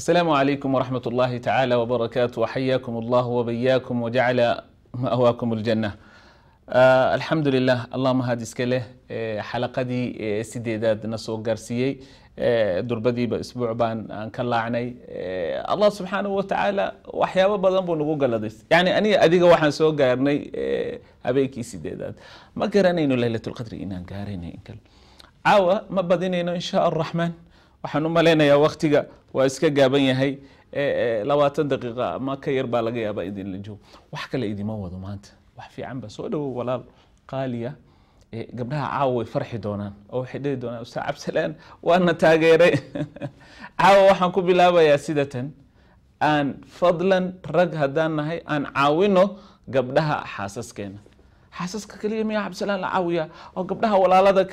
السلام عليكم ورحمة الله تعالى وبركاته وحياكم الله وبياكم وجعل مأواكم الجنة آه الحمد لله اللهم هادي سكالة آه حلقة دي آه سيديداد نسو قرسيي آه دربدي بأسبوع بان أنك الله آه الله سبحانه وتعالى وحيا بدن بو نغو يعني أني أديق وحن سو قارني آه أبيكي ما قرانينو ليلة القدر إنان قاريني إنكل عاوة ما بدينينو إن شاء الرحمن waxaan u malaynayaa waktiga waa iska gaaban yahay labaatan daqiiqa ama ka yar baa laga yaabaa idinla joogo wax kale idima wado maanta wax fiican baa soo dhawow walaal qaaliya gabdhaha caawa way farxi doonaan oo waxay dhihi doonaan ustaad cabdisalaan waana taageeray caawa waxaan ku bilaabayaa sidatan aan fadlan rag haddaan nahay aan caawino gabdhaha xaasaskeena xaasaska keliya miyaa cabdisalaan la caawiyaa oo gabdhaha walaalada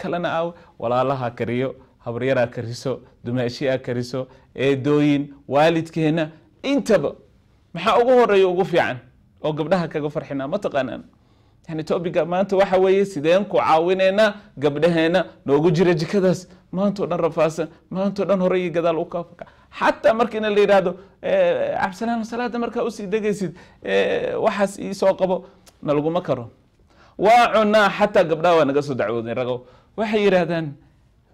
kalena caawi walaalaha kariyo habaryaraa kariso dumaashiyaa kariso eedooyin waalidkeena intaba maxaa ugu horeeya ugu fiican oo gabdhaha kaga farxinaa ma taqaanaan yani tobiga maanta waxa weeye sideen ku caawineynaa gabdhaheena noogu jira jikadaas maantao dhan rafaasan maantao dhan hore iyo gadaal u kaafaka xataa markiina la yidhaahdo cabdisalaan eh, salaada markaa usii degaysid eh, waxaas iisoo qabo na laguma karo waa cunaa xataa gabdhaha waa naga soo dacwooday ragow waxay yidhaahdaan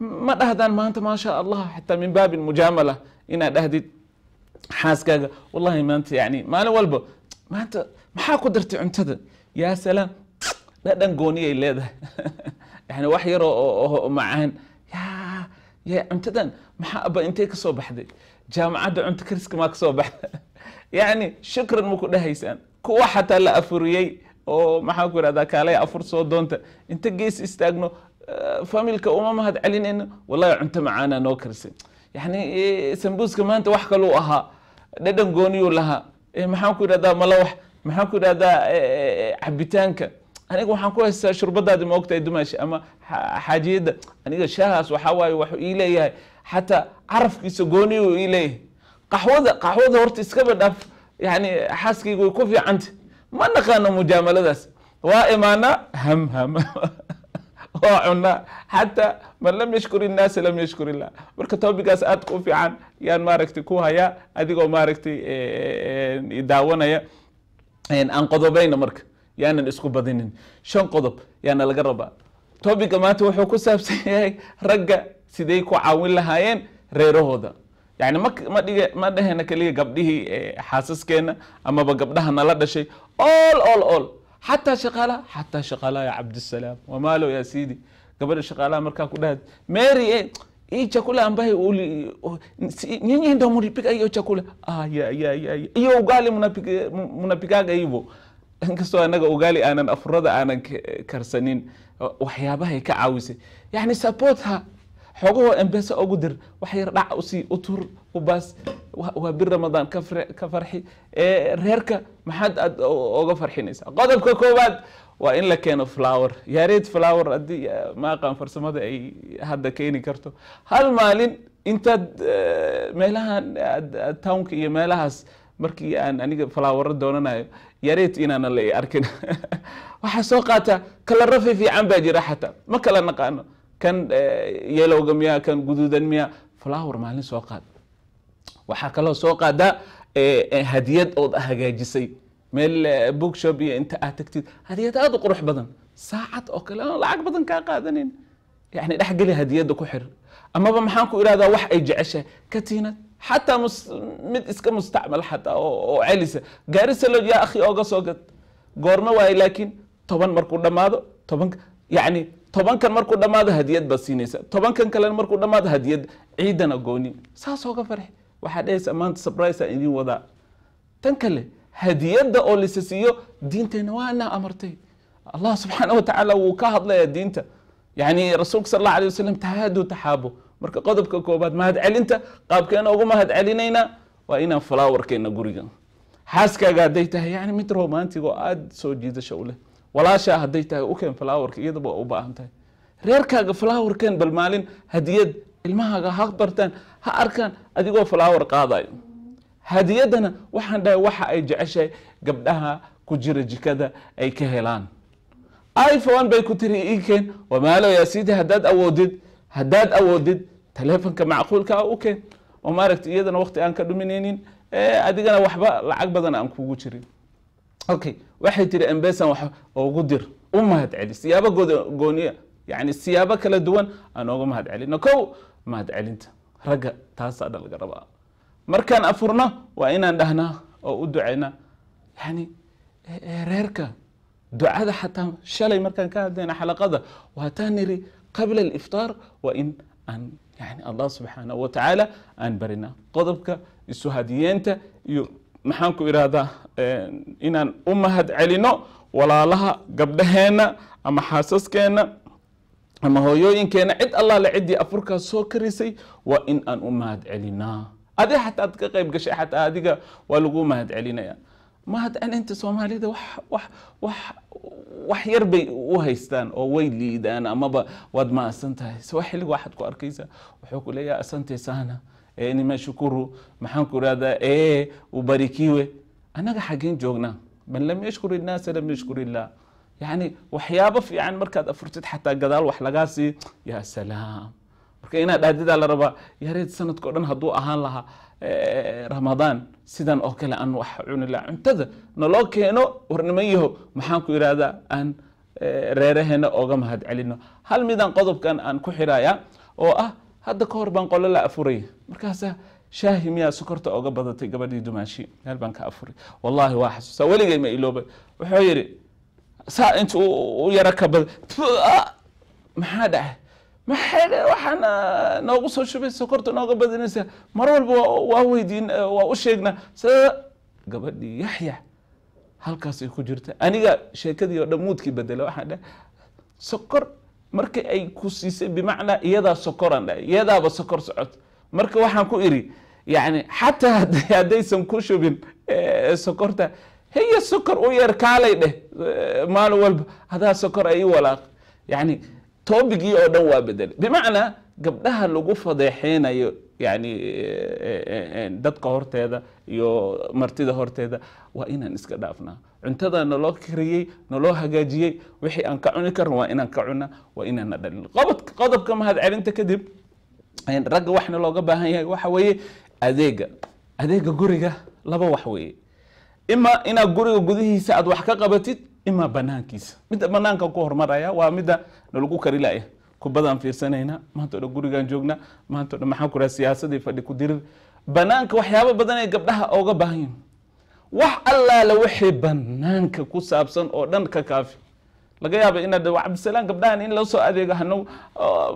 ma dhahdaan maanta maasha allah xitaa min baabi mujaamala inaad dhahdid xaaskaaga wallahi maanta yani maalin walba maanta maxaa ku dartay cuntada yaa salaam dhadhan gooniyay leedahay yani wax yaroo macaan yaa ya cuntadan maxaa abba intee baxday jaamacadda cunto kariska maa ka soo yani shukran ma ku dhahaysaan kuwa xataa la afuriyey oo maxaan ku ihahdaa kaalaya afur soo doonta inta gees istaagno familka uma mahad celinayno wallahi cunto macaanaa noo karisay yani e, sambuuska maanta wax kaluu ahaa dhadhan gooniyuu lahaa e, maxaan ku yidhahdaa malawax maxaan ku yidhahdaa e, cabitaanka aniga waxaan ku haystaa shurbadaadi ma ogtahay dumaashi ama xaajiyadda aniga shaahaas waxaa waaye waxuu ii leeyahay xataa carafkiisa gooniyuu ii leeyahay qaxwada qaxwada horta iskaba dhaaf yani xaaskaygu way ku fiicanta ma naqaano mujaamaladaas waa imaanaa ham waa cunaa xataa ma lam yashkur innaasa lam yashkur illah marka tobigaas aadka u fiican yaan maaragtay ku hayaa adigoo maaragtay daawanaya aan qodobayna marka yaanan isku badinin shan qodob yaana laga rabaa tobiga maanta wuxuu ku saabsan yahay ragga siday ku caawin lahaayeen reerahooda yani mamadhige ma dhehena keliya gabdhihii xaasaskeena amaba gabdhaha nala dhashay all all all xataa shaqaalaha xataa shaqaalaha ya cabdisalaam wamaalo yaa siidi gabadha shaqaalaha markaa ku dhaha mary e eh, hii chakula ambaye uli nyinyi ndo mulipika hiyo chakula ah, ya, ya, ya, ya. hiyo ugali munapika, munapikaga hivyo inkastoo anaga ugaali aanan afurada aanan karsanin waxyaabahay ka caawisay yani support ha xoogahoo embesa ugu dir wax yar dhac usii utur ubaas waa bir ramadaan ka farxi reerka maxaad aad oga farxinaysaa qodobka koowaad waa in la keeno flower yaareed flower haddii maaqaan farsamada ay hadda keeni karto hal maalin intaad meelahan townka iyo meelahaas markii aan aniga flower doonanayo yareed inaanan la arkin waxaa soo qaata kalarrafi fiican baa jira xataa ma kala naqaano kan eh, yelowga miya kan guduudan miya flower maalin soo qaad waxaa kaloo soo qaadaa eh, eh, hadiyad ood hagaajisay meel bookshop iyo inta aad tagtid hadiyad aada u qurux badan saacad oo kale lacag badan kaa qaadanin yani dhexgeli hadiyadda ku xir amaba maxaan ku ihahdaa wax ay jeceshahay katiinad xataa mid iska mustacmal xataa oo celisa gaarisalo yaa akhi ooga soo gad goormo waaye laakiin toban markuu dhammaado toban yani tobankan markuu dhammaado hadiyad baad siinaysa tobankan kalena markuu dhammaado hadiyad ciidan agooni saas oga farx waxaa dhehaysa maanta subrisaa idiin wadaa tan kale hadiyadda oo lisa siiyo diinteenna waanaa amartay allah subxaana wa wuu ka hadlayaa diinta yacni rasuulka sal alla alay wasalam tahaadu taxaabo marka qodobka koobaad mahadcelinta qaabkeena ugu mahadcelinaynaa waa inaan falaawarkeena guriga xaaskaaga hadday tahay yani mid romantig aada soo jiidasho u leh walaashaa hadday tahay u keen flowerka iyadaba waa u baahan tahay reerkaaga flowerkeen bal maalin hadiyad ilmahaaga ha bartaan ha arkaan adigoo flower qaadayo hadiyaddana waxaan dhahay waxa ay jeceshahay gabdhaha ku jira jikada ay ka helaan iphone bay ku tiri ikeen wamaaloyaa sida haddaad awoodid haddaad awoodid taleefonka macquulkaa ah u keen oo maaragta iyadana waqti aan ka dhuminaynin adigana waxba lacag badan aan kugu jirin okay waxay tiri ambesan wax ugu dir u mahad celi siyaabo gooniya yani siyaabo kala duwan aan uga mahad celino kow mahad celinta ragga taasaadha laga rabaa markaan afurno waa inaan dhahnaa oo u ducaynaa yani e, e, reerka ducada xataa shalay markaan ka hadlayna xalaqada waataan niri qabla aliftaar waa in aan yani allah subxaanahu watacaala aan barinaa qodobka isu hadiyeenta iyo maxaan ku idhaahdaa eh, inaan u mahad celino walaalaha gabdhaheenna ama xaasaskeenna ama hooyooyinkeenna cid allaale ciddii afurkaas soo karisay waa in aan u mahad celinaa adi xataa ad ka qayb gashay xataa adiga waa lagu mahad celinaya mahadcelinta soomaalida wax yar bay u haystaan oo way liidaan amaba waad maasantahay sawa xillig waxaad ku arkaysaa wuxuu ku leeyahay asantesaana nimeshukuru maxaanku irahdaa ee ubarikiwe anaga xageen joognaa man lam yashkur innaasa lam yashkur illah yani waxyaabo fiican markaad afurtid xataa gadaal wax lagaa sii ya salaam marka inaad dhaadidaa la rabaa yareed sanadkao dhan hadduu ahaan lahaa ramadaan sidan oo kale aan wax cuni laha cuntada naloo keeno war niman yaho maxaanku irahdaa aan reeraheena oga mahad celino hal midaan qodobkan aan ku xiraaya oo ah hadda ka hor baan qolo la afuray markaasa shaahi miyaa sokorta oga badatay gabadhii dumaashi meel baan ka afuray wallahi waa xasuusta weligay ma iloobay wuxuu yidhi saa inta u ka bad maxaa dhacay maxay waxaan noogu soo shubay sokorta nooga badinaysa mar walba waa weydiin e, waa u sheegnaa sa gabadhii yaxya halkaasay ku jirta aniga sheekadii oo dhan muudkii bedela waxaan dheh sokor marka ay ku siisay bimacnaa iyadaa sokoran dha iyadaaba sokor socota marka waxaan ku idhi yani xataa haddaysan ku shubin sokorta hiya sokor u yar kaalay dheh maalin walba hadaa sokor ay walaaq yani toobigii oo dhan waa bedelay bimacnaa gabdhaha lagu fadeexeynayo yani dadka horteeda iyo martida horteeda waa inaan iska dhaafnaa cuntada naloo kariyey naloo hagaajiyey wixii aan ka cuni karno waa inaan ka cuna waa inaana dhalin qodobka mahad celinta kadib ragga waxna looga baahan yahay waxa weeye adeega adeega guriga laba wax weeye imaa inaad guriga gudihiisa aad wax ka qabatid imaa banaankiisa midda banaanka ku hormaraya waa midda nalagu kari laya kubadaan fiirsanayna maanta o dhan gurigaan joognaa maanta o dhan maxaan ku raha siyaasadii fadhi ku dirir banaanka waxyaabo badan ay gabdhaha ooga baahan yihin wax allaala wixii banaanka ku saabsan oo dhan ka kaafi laga yaaba inaad cabdisalaan gabdhahan in lasoo adeego hanag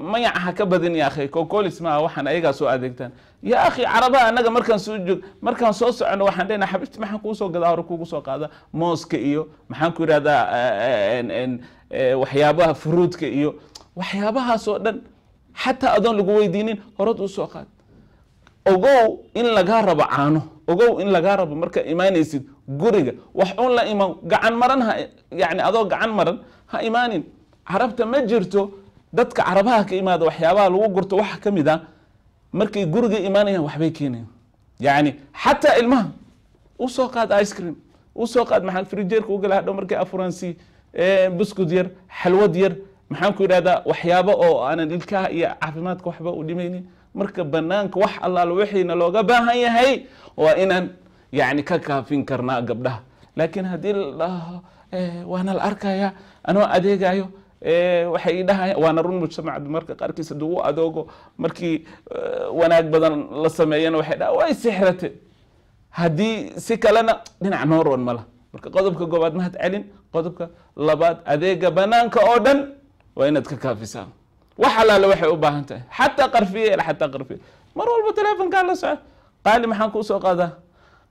mayaca ha ka badin ya akhi kokolis maaha waxaan ayagaa soo adeegtaan ya akhi carabaha annaga markaan soo joog markaan soo socono waxaan leenahay xabibti maxaan kuu gadaa hore kugu soo qaada mooska iyo maxaan ku yidhahdaa waxyaabaha furuudka iyo waxyaabahaasoo dhan xataa adoon lagu weydiinin horad u qaad ogow in lagaa rabo caano ogow in lagaa rabo marka imaanaysid guriga wax un la iman gacan maran ha yani adoo gacan maran ha imaanin carabta ma jirto dadka carabaha ka imaada waxyaabaha lagu gurto waxa ka mid a ah, markay guriga imaanayaan waxbay keenayan yani xataa ilmaha usoo qaad ice cream usoo qaad maxaa frijeerka u gala hadhow markay afuransi eh, buskud yar xalwad yar maxaan ku yidhahdaa waxyaabo oo aanan ilkaha iyo caafimaadka waxba u dhimaynin marka banaanka wax allaal wixiina looga baahan yahay waa inaan yani ka kaafin karnaa gabdhaha laakiin haddii ladhaho eh, waana la arkaya anoo adeegayo eh, waxay idhahay waana run mujtamacad marka qaarkiis hadduu u adoogo markii eh, wanaag badan la sameeyana waxay dhaha way sixrate haddii si kalena dhinac noo roon mala marka qodobka goobaad mahad celin qodobka labaad adeega banaanka oo dhan waa inaad ka kaafisaa wax alaale waxay u baahan tahay xataa qarfiye xataa qarfiye mar walba telefonkaa la soco qaali maxaan kuu soo qaadaa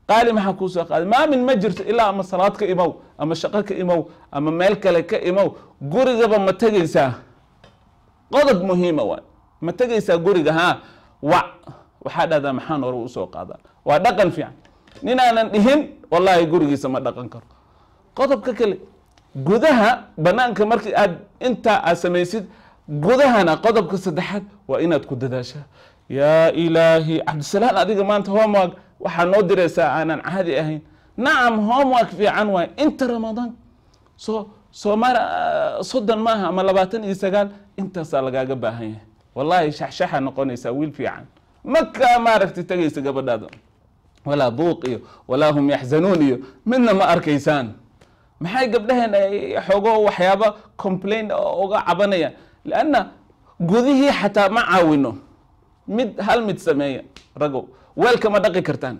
qaali maxaan kuu soo qaadaa maamin ma jirto ilaa ama salaad ka imow ama shaqo ka imow ama meel kale ka imow gurigaba ma tegaysaa qodob muhiima waay ma tegaysaa guriga haa wac waxaa dhahdaa maxaan hore usoo qaadaa waa dhaqan fiican ninaanan dhihin wallaahi gurigiisa ma dhaqan karo qodobka kale gudaha banaanka markii aad intaa aad samaysid gudahana qodobka saddexaad waa inaad ku dadaashaa yaa ilaahi cabdisalaan adiga maanta homework waxaa noo diraysaa aanan caadi ahayn nacam homework fiican waay inta ramadaan so somal ah, soddon maaha ama labaatan iyo sagaal intaasaa lagaaga baahan yahay wallaahi shaxshaxa noqonaysaa wiil fiican makaa maaragtay tagaysa gabadhaada walaa buuq iyo walaa hum yaxzanuun iyo midna ma arkaysaan maxay gabdhaheen xoogo waxyaaba complain uga cabanayaan lanna gudihii xataa ma caawino mid hal mid sameeya ragow weelka ma dhaqi kartaan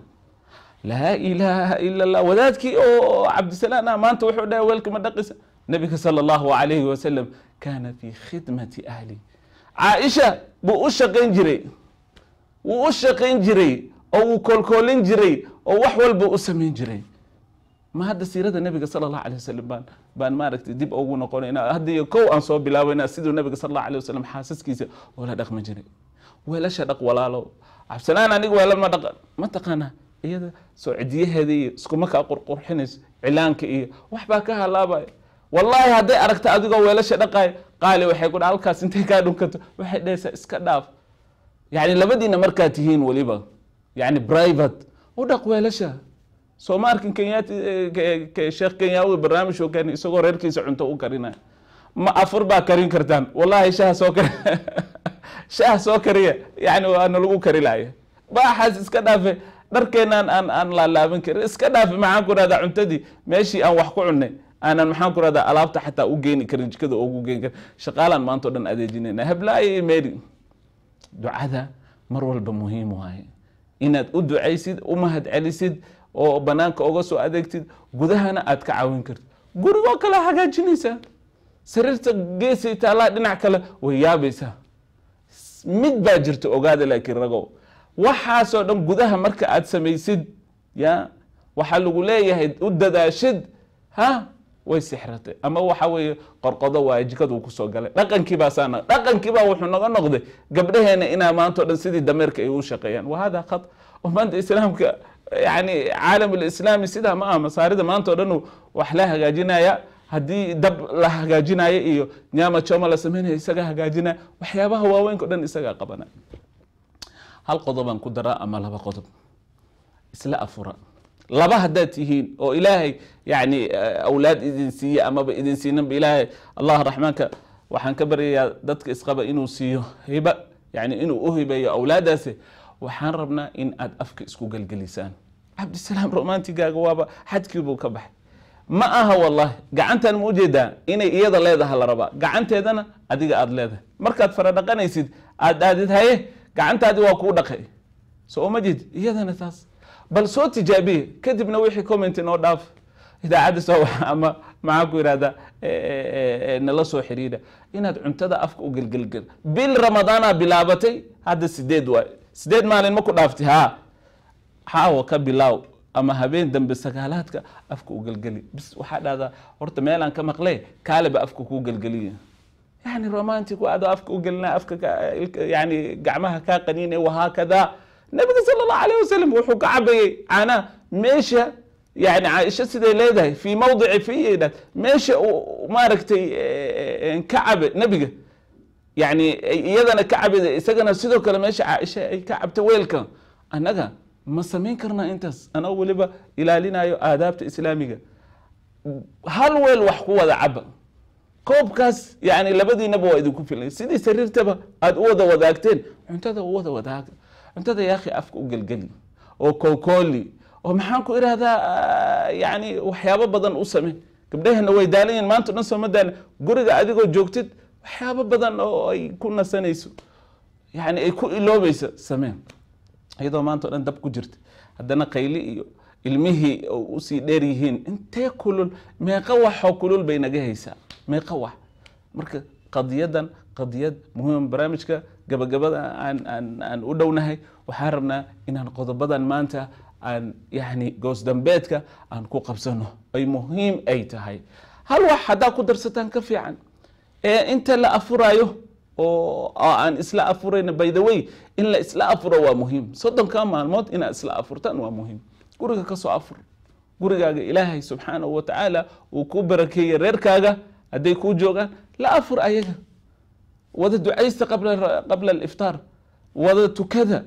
laa ilaaha ila allah wadaadkii oo cabdisalaan ah maanta wuxuu dhahay weelka ma dhaqisa nebiga sala allahu alayhi wasalam kaana fi khidmati ahli caaisha buu u shaqayn jiray wuu u shaqayn jiray oo wuu koolkoolin jiray oo wax walba u samayn jiray ma hadda siirada nabiga sala allahu alay wasalam baan baan maaragtay dib ugu noqonayna hadda iyo kow aan soo bilaabayna siduu nabiga sala allahu alay wasalam xaasaskiisa oola dhaqma jiray weelasha dhaq walaalow cabsalaan aniga weelama dhaqan mataqaanaa iyada soo iyo isku markaa qurqurxinayso cilaanka iyo wax baa ka halaabaya wallaahi hadday aragta adigoo weelasha dhaqaaya qaali waxay ku dha halkaas intay kaa dhunkato waxay dhahaysaa iska dhaaf yacni labadiina markaa tihiin weliba yacni private u dhaq weelasha soo ma arkin kenyaati eh, sheekh kenyawi barnaamij oo keeni isagoo reerkiisa cunto u karinaya ma afur baa karin kartaan wallahi shaha soo kari shaha soo kariya yani waana lagu kari lahaya baaxaas iska dhaafe dharkeenaan aan aan laalaaban karin iska dhaafe maxaan ku rahdaa cuntadii meeshii aan wax ku cunnay aanan maxaan ku rahdaa alaabta xataa u geeni karin jikada ugu geeni karin shaqaalaan maanta dhan adeejinayna hablaaye meri ducada mar walba muhiim waaye inaad u ducaysid u mahad celisid oo banaanka oga soo adeegtid gudahana aad ka caawin kartid gurigoo kale hagaajinaysa sariirta geesay taallaa dhinac kale way yaabaysaa mid baa jirta ogaada laakiin ragow waxaasoo dhan gudaha marka aad samaysid ya waxaa lagu leeyahay u dadaashid ha way sixratay ama waxa weeye qorqodo waaye jikaduu kusoo galay dhaqankiibaa saana dhaqankiibaa wuxuu naga noqday gabdhaheena inaa maantao dhan sidii dameerka ay u shaqeeyaan wa hada oo maanta islaamka yani caalam alislaami sidaa ma aha masaarida maanta dhan wax la hagaajinaya haddii dab la hagaajinaayo iyo nyama choma la sameynaya isagaa hagaajinaya waxyaabaha waaweynka o dhan isagaa qabana hal qodobaan ku daraa ama laba qodob isla afura laba haddaad tihiin oo ilaahay yani eh, awlaad idin siiye amaba idin siinanba ilaahay allah raxmaanka waxaan ka baryayaa dadka isqaba inuu siiyo hiba yani inuu u hibeeyo awlaadaasi waxaan rabnaa in aad afka isku gelgelisaan cabdisalaam romantigaaga waaba xadkiibuu ka baxay ma aha wallaahi gacantan ma ujeedaa inay iyada leedaha la rabaa gacanteedana adiga aada leedahay markaad fara dhaqanaysid aad aadid haye gacantaadi waa kuu dhaqay soo ma jeed iyadana taas bal soo tijaabiye kadibna wixii comment inoo dhaaf idaacadda soo ama maxaan ku yidhahdaa nala soo xiriira inaad cuntada afka u gelgelgel bil ramadaana bilaabatay hadda sideed waay sideed maalin maku dhaaftay haa xaawo ka bilaaw ama habeen dambe sagaalaadka afka u gelgeli bis waxaa dhahdaa horta meelaan ka maqle kaaliba afka kuu gelgeliya yani romantic adoo afka u gelina afkayani gacmaha kaa qaniine wahaakada nabiga sala allahu alayh wasalam wuxuu ka cabayey caanaha meesha yani caaisha siday leedahay fii mawdici fiyidha meesha maaragtay ka cabay nabiga yani eh, iyadana ka cabida isagana sidoo kale meesha caaisha ay ka cabta weelka annaga ma samayn karna intaas anoo weliba ilaalinayo aadaabta islaamiga hal weel wax ku wada caba koobkaas yani labadiinaba waa idinku filay sidii sariirtaba aada u wada wadaagteen cuntada u wada wadaaga cuntada yaakhi afka u gelgeli oo kowkooli oo maxaan ku idhahdaa ah, yani waxyaabo badan u same gabdhaheenna way daalanyihin maanta dhan sooma daalin guriga adigoo joogtid waxyaabo badan oo ay ku nasanayso yani ay ku iloobayso sameen iyadoo maanta o dhan dab ku jirta haddana qayli iyo ilmihii usii dheer yihiin intee kulul meeqa waxoo kulul bay naga haysaa meeqa wax marka qadiyadan qadiyad muhiim barnaamijka gabagabada aan u dhownahay waxaan rabnaa inaan qodobadan maanta aan yani goosdambeedka aan ku qabsano ay muhiim ay tahay hal wax haddaa ku darsataan ka fiican inta la afurayo oo aan isla afurayn by the way in la isla afuro waa muhiim soddonka maalmood inaad isla afurtaan waa muhiim guriga kasoo afur gurigaaga ilaahay subxaanahu watacaala uu ku barakeeyey reerkaaga hadday kuu joogaan la afur ayaga wada ducaysta qabla aliftaar wada tukada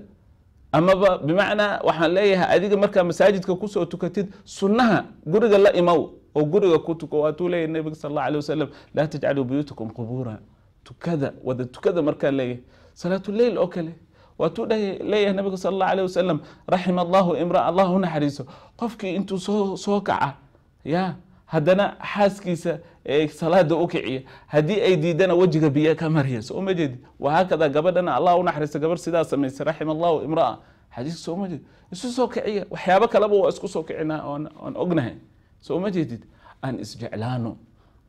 amaba bimacnaa waxaan leeyahay adiga markaa masaajidka kusoo tukatid sunnaha guriga la imow oo guriga ku tuko waatuu leeyahy nabiga sal alla alay wasalam laa tajcaluu buyuutakum qubuura tukada wada tukada markaa leeyahy salaatuleyl oo kale waatuu leeyahay nabiga sal alla alay wasalam raxima allahu imraa allah u naxariiso qofkii intuu soo soo kaca ya haddana xaaskiisa salaada u kiciya haddii ay diidana wejiga biyo ka marya sooma jeedi wahaakada gabadhana allah u naxariiso gabadh sidaa samaysay raxima allahu imraa xadiiska sooma jeedi isu soo kiciya waxyaabo kaleba waa isku soo kicina oon ognahay soo ma jeedid aan isjeclaano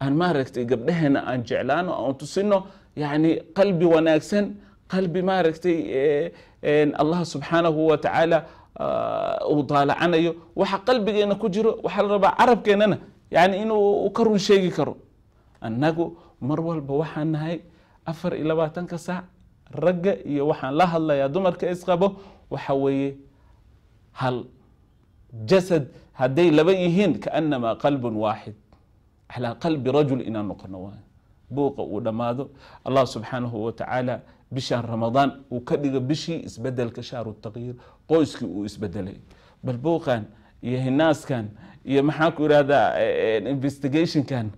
aan maaragtay gabdheheena aan jeclaano aan tusino yacni qalbi wanaagsan qalbi maaragtay eh, eh, allah subxaanahu wa tacaala ah, uu daalacanayo waxa qalbigeena ku jiro waxaa la rabaa carabkeenana yacni inuu ka run sheegi karo annagu mar walba waxaan nahay afar iyo labaatanka saac ragga iyo waxaan la hadlayaa dumarka isqabo waxa weeye hal jasad hadday laba yihiin kaanamaa qalbun waaxid calaa qalbi rajul inaan noqono waay buuqa uu dhammaado allah subxaanahu watacaala bishaan ramadaan uu ka dhigo bishii isbedelka shaaru takyiir qoyskii uu isbedelay bal buuqan iyo hinaaskan iyo maxaa ku yihahdaa e, e, investigationkan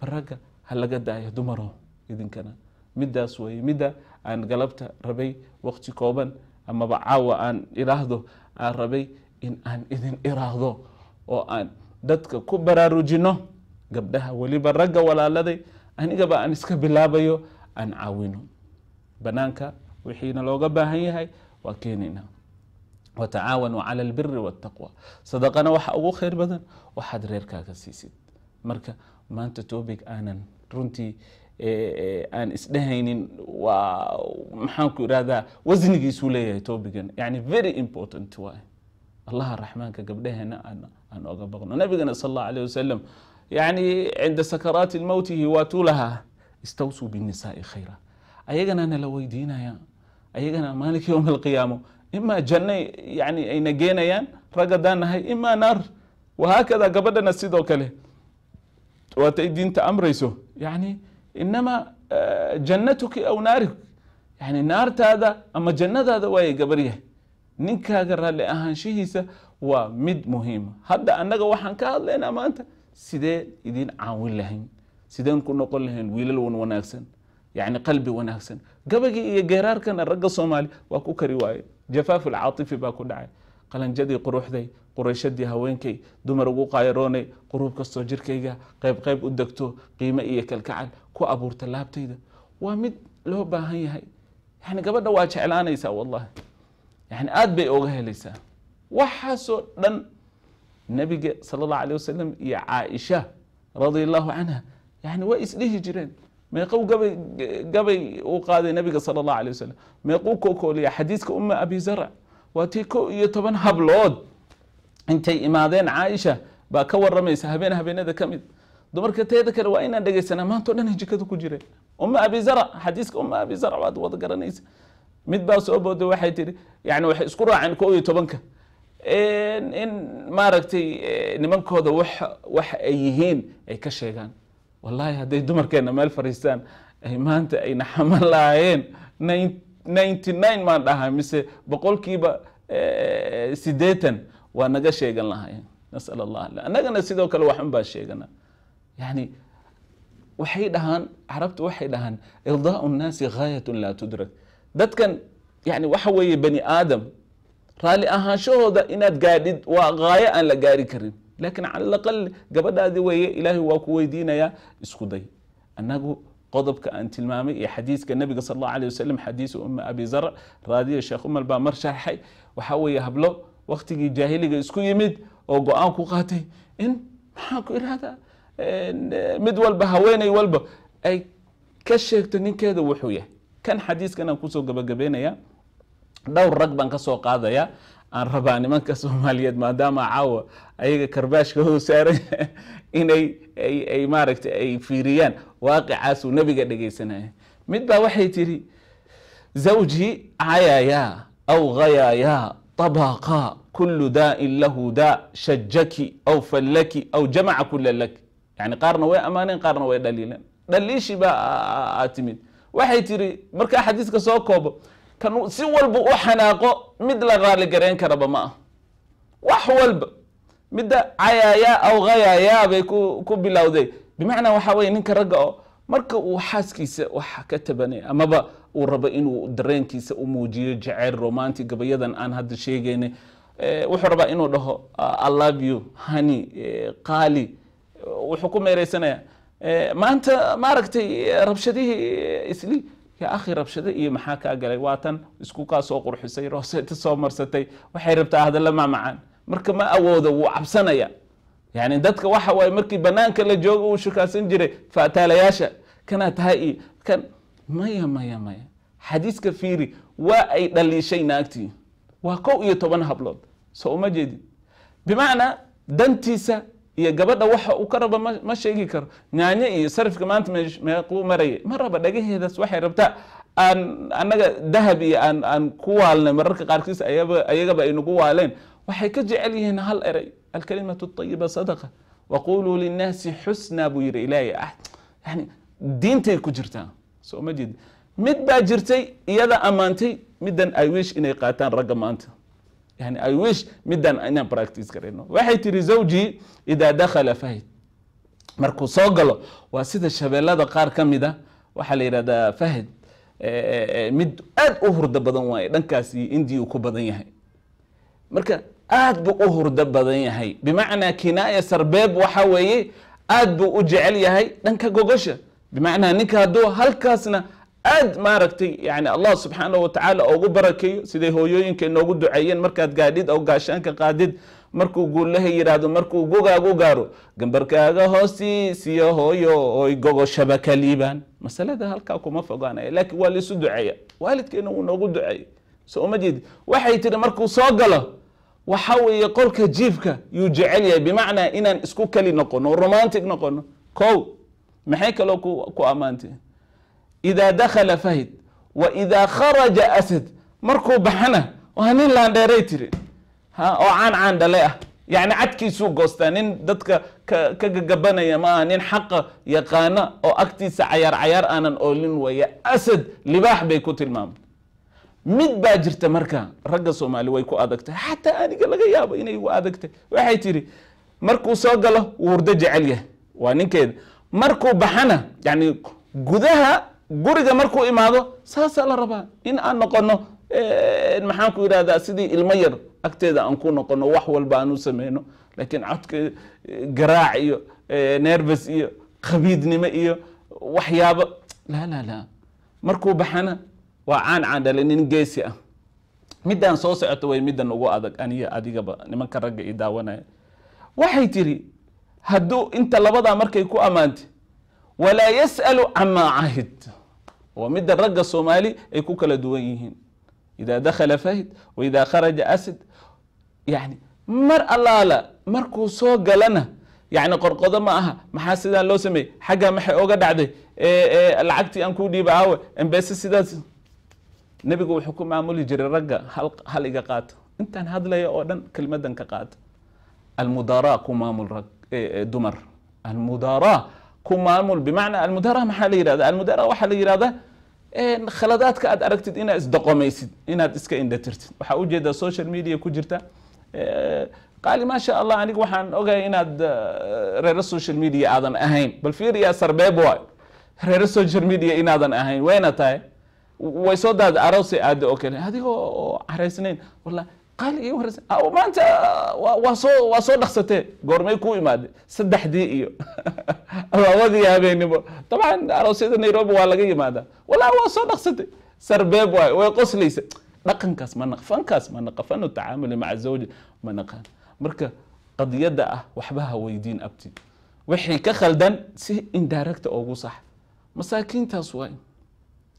baragga ha laga daayo dumaro idinkana midaas weeye midda aan galabta rabay waqti kooban amaba caawa aan iraahdo aan rabay in aan idin iraahdo oo aan dadka ku baraarujino gabdhaha weliba ragga walaaladay anigaba aan iska bilaabayo aan caawino banaanka wixiina looga baahan yahay waa keenayna watacaawanuu cala albiri waataqwa sadaqana waxa ugu khayr badan waxaad reerkaaga siisid marka maanta topic aanan runtii aan isdhehaynin waa maxaanku irahdaa wasnigiisuu leeyahay topigan yani very important waay allaha raxmaanka gabdhaheena aan oga baqno nabigana sal allah alيh wasalam yani cinda sakaraati mowti hiwaatulaha istawsuu binisaai khayra ayagana nala weydiinaya ayagana maalinka yowm alqiyaamo imaa janno yani ayna geenayaan rag haddaan nahay imaa naar wahaakada gabadhana sidoo kale waatay diinta amrayso yani inamaa eh, jannatuki aw naari yani naartaada ama jannadaada waaye gabaryahay ninkaaga raalli ahaanshihiisa waa mid muhiima hadda annaga waxaan ka hadlaynaa maanta sidee idin caawin lahayn sideen ku noqon lahayn wiilal wan wanaagsan yacni qalbi wanaagsan gabagii iyo geeraarkana ragga soomaali waa ku kari waaye jafaaful baa ku dhacay qalanjadii quruxday qurayshadii haweenkay dumar ugu qayroonay quruub kastoo jirkayga qayb qayb u degto qiime iyo kalkacal ku abuurta laabtayda waa mid loo baahan yahay yani gabadha waa jeclaanaysaa wallahi yani aada bay oga helaysaa waxaasoo dhan nabiga sala allahu alay wasalam iyo caaisha radia allahu canha yani waa isdhihi jireen meeqou gabay gabay uu qaaday nabiga sala allahu alay wasalam meequu kookooliya xadiiska umma abi zarc waa tii kow iyo toban hablood intay imaadeen caaisha baa ka waramaysa habeen habeenada ka mid dumarka teeda kale waa inaan dhegeysanaa maantao dhan jikada ku jireen umma abi zarc xadiiska umma abi zarc waad wada garanaysa mid baa soo booda waxay tihi yani waxay isku raaceen ko iyo tobanka in maaragtay eh, nimankooda wax wax ay yihiin ay ka sheegaan wallaahi hadday dumarkeena meel fadhiistaan ay maanta ayna xaman lahayeen ninety nine maan dhahaa mise boqolkiiba eh, sideetan waa naga sheegan lahaayeen nasal allah annagana sidoo kale waxun baa sheegana yani waxay dhahaan carabta waxay dhahaan ildaau nnaasi gaayatun laa tudrak dadkan yani waxa weeye bani aadam raalli ahaanshahooda inaad gaadhid waa qaayo aan la gaari karin laakiin cala alaqal gabadhaadi weeye ilaahay waa ku weydiinayaa isku day annagu qodobka aan tilmaamay iyo xadiiska nabiga sal allahu alay wasalam xadiisa uma abi zarc raadiya sheekh umal baa mar sharxay waxaa weeye hablo waktigii jaahiliga isku yimid oo go-aan ku qaatay in maxaan ku ihahdaa mid walba haweeney walba ay ka sheegto ninkeeda wuxuu yahay kan xadiiskan aan kusoo gabagabeynaya dhowr rag baan kasoo qaadaya aan rabaa nimanka soomaaliyeed maadaama caawa ayaga karbaashka hoo saaran inay maaragta ay fiiriyaan waaqicaasu nebiga dhegeysanaya mid baa waxay tiri zawji cayaya aw hayaya abaqa kulu daain lahu daa shajaki aw fallaki aw jamaca kula lak yani qaarna way ammaaneen qaarna way dhaliileen dhaliishii baa timid waxay tiri markaa xadiiska soo koobo kan si walba u xanaaqo mid la raaligarayn karaba ma ah wax walba midda cayaayaa aw hayayaa bay ku ku bilowday bimacnaa waxaa weye ninka ragga oo marka uu xaaskiisa wax ka tabanay amaba uu rabo inuu dareenkiisa u muujiyo jaceyl romanti gabayadan aan hadda sheegaynay wuxuu rabaa inuu dhaho i love you hani qaali wuxuu ku meereysanaya Eh, maanta maaragtay eh, rabshadihii eh, isli ya akhi rabshado iyo maxaa kaa galay waatan isku kaa qurxisay rooseeta soo marsatay waxay rabtaa hadalla mamacaan marka ma awoodo wuu cabsanaya yani dadka waxa waaye markii banaanka la joogo uu shukaasan jiray faataalayaasha kanaa tahay iyo kan maya maya maya xadiiska fiiri waa ay dhaliishay naagtii waa kow iyo toban hablood soo uma jeedin bimacnaa dantiisa iyo gabadha waxa uu ka raba ma sheegi karo nyaanyo iyo sarifka maanta meequu maraya ma raba dhagaheedaas waxay rabtaa aan annaga dahab iyo aan aan ku waalna mararka qaarkiis ayagaba aynagu waaleen waxay ka jecel yihiin hal eray alkalimatu ayiba sadaqa waquluu linnaasi xusna buu yidhi ilaahay ah yani diintay ku jirtaa soo ma jeed mid baa jirtay iyada ammaantay middan ay wiish inay qaataan ragga maanta yani i wish midaan inaan practice garayno waxay tiri zawji idaa dakhala fahid markuu soo galo waa sida shabeellada qaar ka mid a ah, waxaa la yidhahdaa fahid mid aad u hurdo badan waaye dhankaasi indii uu ku badan yahay marka aad buu u hurdo badan yahay bimacnaa kinaaya sarbeeb waxa weeye aad buu u jecel yahay dhanka gogosha bimacnaa ninka hadduu halkaasna aad maaragtay yani allah subxaana watacaala ugu barakeeyo siday hooyooyinka inoogu duceeyeen markaad gaadhid oo gaashaanka qaadid markuu guulaha yidhaahdo markuu gugaagu gaaro gambarkaaga siyo hooyo oy gogo shabakaliibaan masalada halkaa kuma fogaanaya laakiin waa laisu duceeya waalidkeena wuu noogu duceeyey soo ma jeedi waxay tiri markuu soo galo waxa weeye qolka jiifka yuu jecel yahay bimacnaa inaan isku kali noqono romantic noqono kow maxay kaloo ku ammaantay idaa dakala fahid wa idaa kharaja asad markuu baxana waa nin laandheeray tiri ha oo caan caan dhale ah yacni cadkiisuu goostaa nin dadka ka ka gagabanaya ma aha nin xaqa yaqaana oo agtiisa cayaar cayaar aanan oolin waya asad libaax bay ku tilmaamay mid baa jirta marka ragga soomaali way ku adagtay xataa aniga laga yaabo inay u adagtay waxay tiri markuu soo galo wuu jecel yahay waa ninkeeda markuu baxana yani gudaha guriga markuu imaado saasaa la rabaa in aan noqono maxaan ku yidhahdaa sidii ilmo yar agteeda aan ku noqono wax walba aanu sameyno laakiin codka garaac iyo nervus iyo qabiidnimo iyo waxyaabo laa laa laa markuu baxana waa caan caan dhalay nin geesi ah midaan soo socoto way middan ugu adag aniyo adigaba nimanka ragga i daawanaya waxay tiri hadduu inta labadaa markay ku ammaantay walaa yas'alu camaa cahid waa midda ragga soomaali ay ku kala duwan yihiin idaa dakhala fahd wa idaa kharaja asid yani mar allaala markuu soo galana yani qorqodo ma aha maxaa sidaan loo sameeyey xaggaa maxay oga dhacday lacagtii aan kuu dhiiba aawe embeese sidaas nebigu wuxuu ku maamuli jiray ragga hal iga qaata intaan hadlaya oo dhan kelmadan ka qaata almudaraa ku maamul dumar almudaraa ku maamul bimacnaa almudaara maxaa la yihahda almudaara waxaa la yihahda khaladaadka aad aragtid inaad isdoqomaysid inaad iska indhatirtid waxaa ujeedaa social media ku jirta qaali maasha allah aniga waxaan ogahay inaad reero social media aadan ahayn bal fiiriyaa sarbeeb waay social media inaadan ahayn wayna tahay way soo daada aroosay aada oo kale adigoo oo caraysnayn wala qaali ii horeysa maanta waa soo waa soo dhaksatee goormay ku imaade saddexdii iyo abaawadii habeenimo dabcan aroosyada nairobi waa laga yimaadaa walahi waa soo dhaksatay sarbeeb waayo way qoslaysa dhaqankaas ma naqfankaas ma naqafanu tacaamuli maca zawja ma naqaan marka qadiyadda ah waxba ha weydiin abti wixii ka khaldan si indirecta ugu sax masaakiintaas waay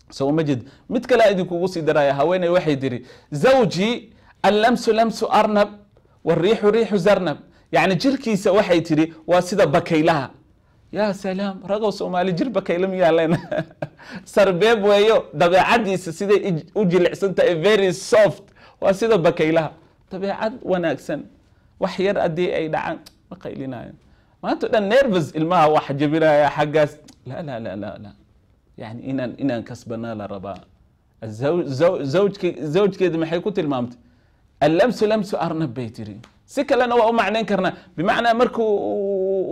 soo ma mid kale idinkugu sii daraya haweeney waxay tiri zawji allamsu lamsu arnab wariixu riixu zarnab yacni jirkiisa waxay tidhi waa sida bakaylaha yaa salaam ragoo soomaali jir bakayla miyaa sarbeeb weeyo dabeecadiisa siday u jilicsan tahay very soft waa sida bakaylaha dabeecad wanaagsan wax yar haddii ay dhacaan ma qaylinaayo maanta dhan nervous ilmaha wax jebinaya xaggaas la la la la la yani inaan inaan kasbanaa la rabaa zawjkeeda maxay ku tilmaamtay allamsu lamsu arnab bay tiri si kalena waa u macnayn karnaa bimacnaa markuu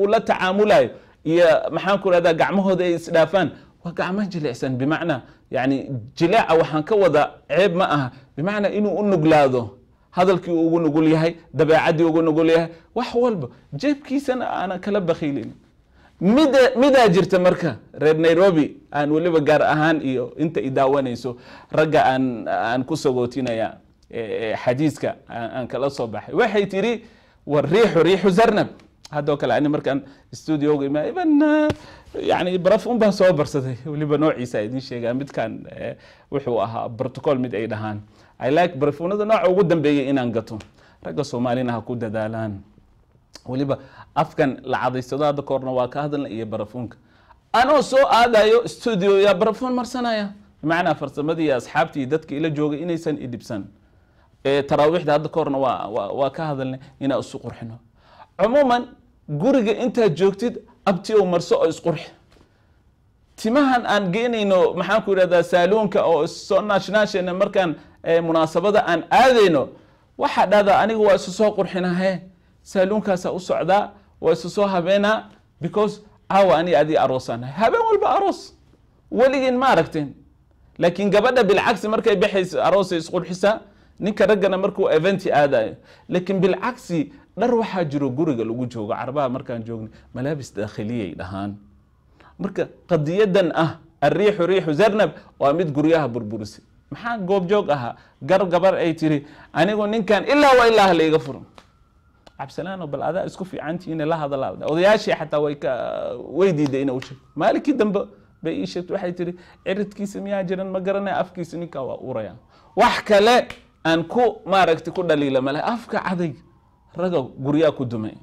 uu la tacaamulayo iyo maxaanku rahdaa gacmahooda ay isdhaafaan waa gacmo jilicsan bimacnaa yani jilaaca waxaan ka wada ceeb ma aha bimacnaa inuu u nuglaado hadalkii ugu nugul yahay dabeecaddii ugu nugul yahay wax walba jeebkiisana aanan kala bakhiilin mid midaa jirta marka reer nairobi aan weliba gaar ahaan iyo inta i ragga aan aan ku sagootinaya xadiiska aan kala soo baxay waxay tiri war riixu zarnab haddoo kale ani markaan studioga ima iban eh, yani baraf un soo barsaday weliba noociisa idiin sheegaa midkaan eh, wuxuu ahaa protocol mid ay dhahaan i like barafuunada nooca ugu dambeeya inaan gato ragga soomaalina ha ku dadaalaan weliba afkan la cadaysado hadda koorna waa ka hadalna iyo barafuunka anoo soo aadayo studio yaa barafuun marsanaya bimacnaa farsamadii iyo asxaabtii dadka ila joogay inaysan idhibsan taraawiixda hadda ka horna waa ka hadalnay inaa isu qurxino cumuuman guriga intaad joogtid abti oo marso oo isqurxi timahan aan geenayno maxaan ku yidhahdaa saaluunka oo issoo naashnaashayna markaan munaasabada aan aadayno waxaa dhahdaa aniga waa isu soo qurxinahe saaluunkaasaa u socdaa waa isu soo habeenaa because caawa aniga adig aroosaanahay habeen walba aroos weligiin ma aragteen laakiin gabadha bilcagsi markay baxaysa aroosay isqurxisaa ninka raggana markuu eventi aadayo laakiin bilcagsi dhar waxaa jiro guriga lagu joogo carabaha markaan joogna malaabis daakhiliyay dhahaan marka qadiyadan ah alriixu riixu zarnab waa mid guryaha burburisay maxaa goobjoog ahaa gar gabar ay tiri anigu ninkan ilaa waa ilaa halaiga furan cabsalaano bal adaa isku fiicantihiine la hadalaa odayaashii xataa way ka way diiday ina u sheeg maalinkii dambe bay ii sheegtay waxay tiri ciridkiisa miyaa jiran ma garanaya afkiisa ninkaa waa uraya wax kale aan ku maaragtay ku dhaliila male afka caday ragow guryaa ku dumay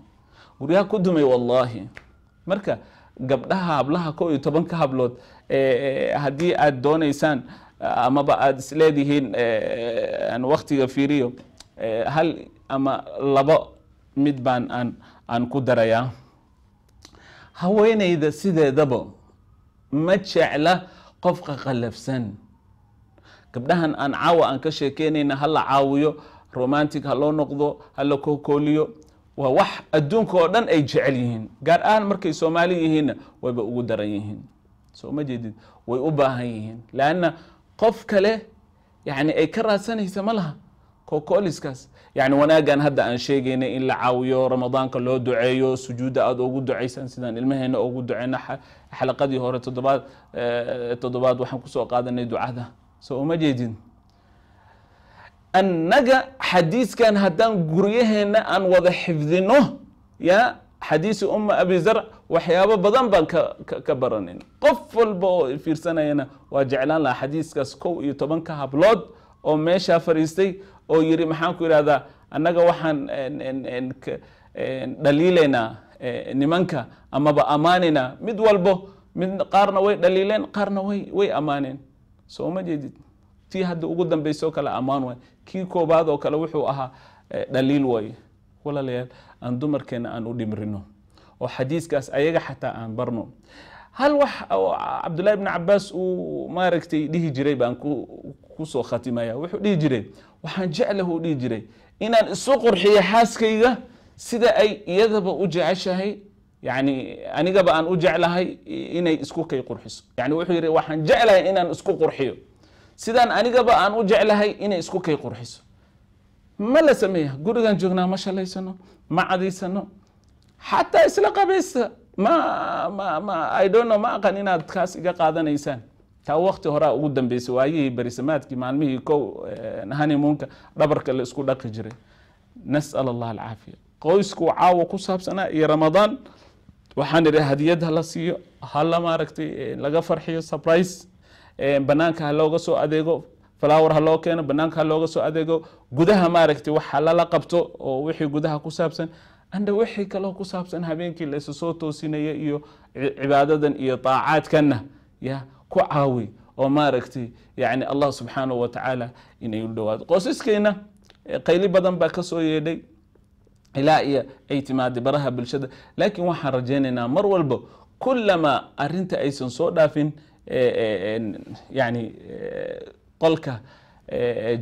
guryaha ku dumay wallaahi marka gabdhaha hablaha kow iyo tobanka hablood haddii aada doonaysaan amaba aada isleedihiin aan waktiga fiiriyo hal ama labo mid baan aan aan ku darayaa haweenayda sideedaba ma jecla qofka qalafsan gabdhahan aan caawa aan ka sheekeynayna ha la caawiyo romantic ha loo noqdo ha la kokooliyo waa wax adduunka oo dhan ay jecel yihiin gaar ahaan markay soomaali yihiinna wayba ugu daran yihiin soo ma jeedid way u baahan yihiin laanna qof kale yacni ay ka raadsanaysa ma laha kokoliskaas yacni wanaaggan hadda aan sheegaynay in la caawiyo ramadaanka loo duceeyo sujuudda aada ugu ducaysaan sidaan ilmaheena ugu duceyna xalaqadii hore toddobaad eh, toddobaad waxaan kusoo qaadanay ducada soo uma jeedin annaga xadiiskan haddaan guryaheenna aan wada xifdino yaa xadiisi uma zarc waxyaabo badan baan ka ka ka baranayn qof walba oo fiirsanayana waa jeclaan lahaa xadiiskaas kow iyo tobanka hablood oo meeshaa fariistay oo yidhi maxaan ku yidhahdaa annaga waxaan dhaliilaynaa e, nimanka amaba ammaanaynaa mid walbo mid qaarna way dhaliileen qaarna way way ammaaneen soo ma jeedid tii hadda ugu dambeysoo kale ammaan waay kii koobaad oo kale wuxuu ahaa eh, dhaliil waaye walaalayaal aan dumarkeena aan u dhimrino oo xadiiskaas ayaga xataa aan barno hal wax cabdullahi bni cabaas uu maaragtay dhihi jiray baan kusoo khatimaya wuxuu dhihi jiray waxaan jeclah u dhihi jiray inaan isu qurxiyo xaaskayga sida ay iyadaba u jeceshahay yani anigaba aan u jeclahay inay isku kay qurxiso yani wuxuu yidhi waxaan jeclahay inaan isku qurxiyo sidaan anigaba aan u jeclahay inay isku kay qurxiso ma la sameeya gurigaan joognaa ma shalaysano ma cadaysano xataa isla qabaysta ma ma ma idonno ma aqan inaad kaas iga qaadanaysaan taa wakti horea ugu dambeysay waayihii berisamaadkii maalmihii kow hanimuunka dhabarka la isku dhaqi jiray nasal allah alcaafiya qoysku caawa ku saabsanaa iyo ramadaan waxaan idhi hadiyad hala siiyo hala maaragtay laga farxiyo surprise banaanka ha looga soo adeego flower ha loo keeno banaanka ha looga soo adeego gudaha maaragtay wax halala qabto oo wixii gudaha ku saabsan andha wixii kaloo ku saabsan habeenkii la soo toosinaya iyo cibaadadan iyo daacaadkanna ya ku caawi oo maaragtay yani allah subxaanahu wa tacaala inay u dhowaado qoysaskeenna qayli badan baa ka soo yeedhay ilaa iyo ay timaada baraha bulshada laakiin waxaan rajaynaynaa mar walba kulamaa arinta aysan soo dhaafin yani qolka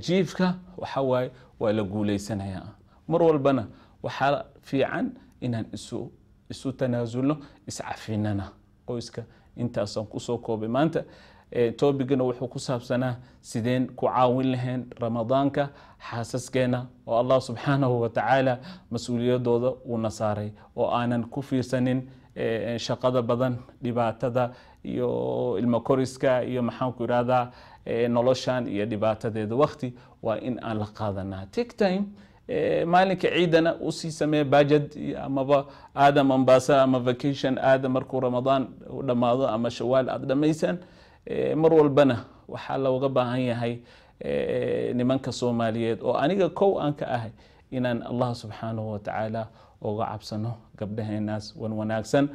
jiifka waxaa waaye waa la guulaysanaya mar walbana waxaa fiican inaan isu tanaasulno iscafinana qoyska intaasaan kusoo koobay maanta tobigana wuxuu ku saabsanaa sideen ku caawin lahayn ramadaanka xaasaskeena oo allah subxaanahu watacaala mas-uuliyadooda uuna saaray oo aanan ku fiirsanin shaqada badan dhibaatada iyo ilmokoriska iyo maxaanku irahdaa noloshan iyo dhibaatadeeda wakti waa in aan la qaadanaa tictime maalinka ciidana usii samee bajed amaba aada mombasa ama vacation aada markuu ramadaan dhamaado ama shawaal aada dhammaysaan Eh, mar walbana waxaa looga baahan yahay eh, nimanka soomaaliyeed oo aniga kow aan ka ahay inaan allah subxaanahu watacaala uga cabsano gabdhaheenaas wan wanaagsan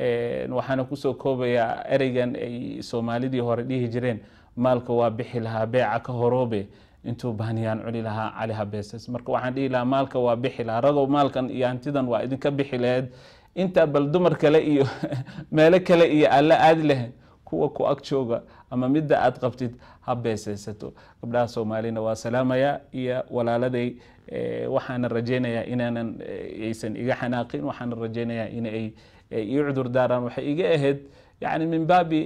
eh, waxaana kusoo koobayaa ereygan ay soomaalidii hore dhihi jireen maalka waa bixi lahaa beeca ka horoobe intuu baaniyaan culi lahaa cali habeeses marka waxaan dhihi lahaa maalka waa bixi lahaa ragow maalkan iyo hantidan waa idinka bixi laheed intaa bal dumar kale iyo meelo kale iyo alla aadi lahayn kuwa ku ag jooga ama midda aad qabtid ha beeseysato gabdhaha soomaalina waa salaamaya iyo walaaladay waxaana rajeynayaa inaanan aysan iga xanaaqin waxaana rajeynayaa in ay ii cudur daaraan waxay iga ahayd yani min baabi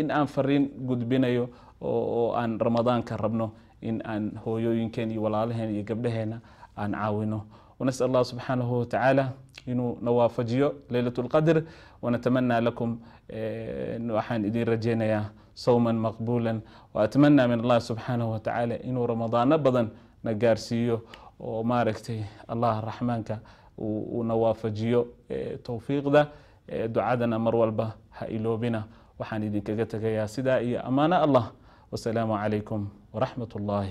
in aan fariin gudbinayo oo aan ramadaanka rabno in aan hooyooyinkeen iyo walaalaheen iyo gabdhaheena aan caawino wanasal allah subxaanahu watacaala inuu nawaafajiyo leylat lqadr ونتمنى لكم آه، انه احان إدين رجينا صوما مقبولا واتمنى من الله سبحانه وتعالى انه رمضان نقار سيو وماركتي الله رحمنك ونوافجيو آه، توفيق ده آه، دعادنا مر والبا هايلوبنا وحان إدين كغتك يا سدائي أمانة الله والسلام عليكم ورحمة الله